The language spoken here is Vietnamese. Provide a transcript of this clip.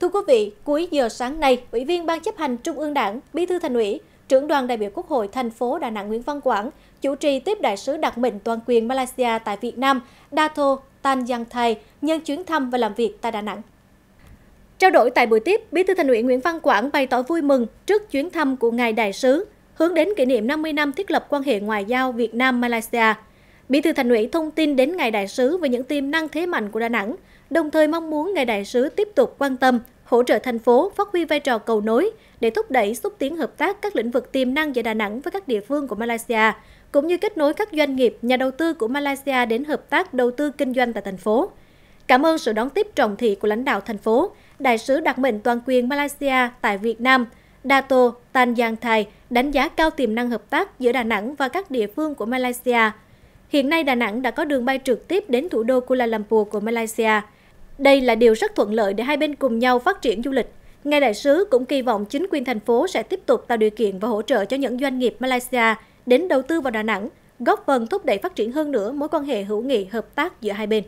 Thưa quý vị, cuối giờ sáng nay, Ủy viên Ban chấp hành Trung ương Đảng, Bí thư Thành ủy, trưởng đoàn đại biểu Quốc hội thành phố Đà Nẵng Nguyễn Văn Quảng chủ trì tiếp đại sứ đặc mệnh toàn quyền Malaysia tại Việt Nam, Dato Tan Giang Thai, nhân chuyến thăm và làm việc tại Đà Nẵng. Trao đổi tại buổi tiếp, Bí thư Thành ủy Nguyễn Văn Quảng bày tỏ vui mừng trước chuyến thăm của ngài đại sứ, hướng đến kỷ niệm 50 năm thiết lập quan hệ ngoại giao Việt Nam Malaysia. Bí thư Thành ủy thông tin đến ngài đại sứ về những tiềm năng thế mạnh của Đà Nẵng, đồng thời mong muốn ngài đại sứ tiếp tục quan tâm, hỗ trợ thành phố phát huy vai trò cầu nối để thúc đẩy xúc tiến hợp tác các lĩnh vực tiềm năng giữa Đà Nẵng với các địa phương của Malaysia, cũng như kết nối các doanh nghiệp, nhà đầu tư của Malaysia đến hợp tác đầu tư kinh doanh tại thành phố. Cảm ơn sự đón tiếp trọng thị của lãnh đạo thành phố, đại sứ đặc mệnh toàn quyền Malaysia tại Việt Nam, Dato Tan Giang Thai đánh giá cao tiềm năng hợp tác giữa Đà Nẵng và các địa phương của Malaysia. Hiện nay Đà Nẵng đã có đường bay trực tiếp đến thủ đô Kuala Lumpur của Malaysia. Đây là điều rất thuận lợi để hai bên cùng nhau phát triển du lịch. Ngài đại sứ cũng kỳ vọng chính quyền thành phố sẽ tiếp tục tạo điều kiện và hỗ trợ cho những doanh nghiệp Malaysia đến đầu tư vào Đà Nẵng, góp phần thúc đẩy phát triển hơn nữa mối quan hệ hữu nghị hợp tác giữa hai bên.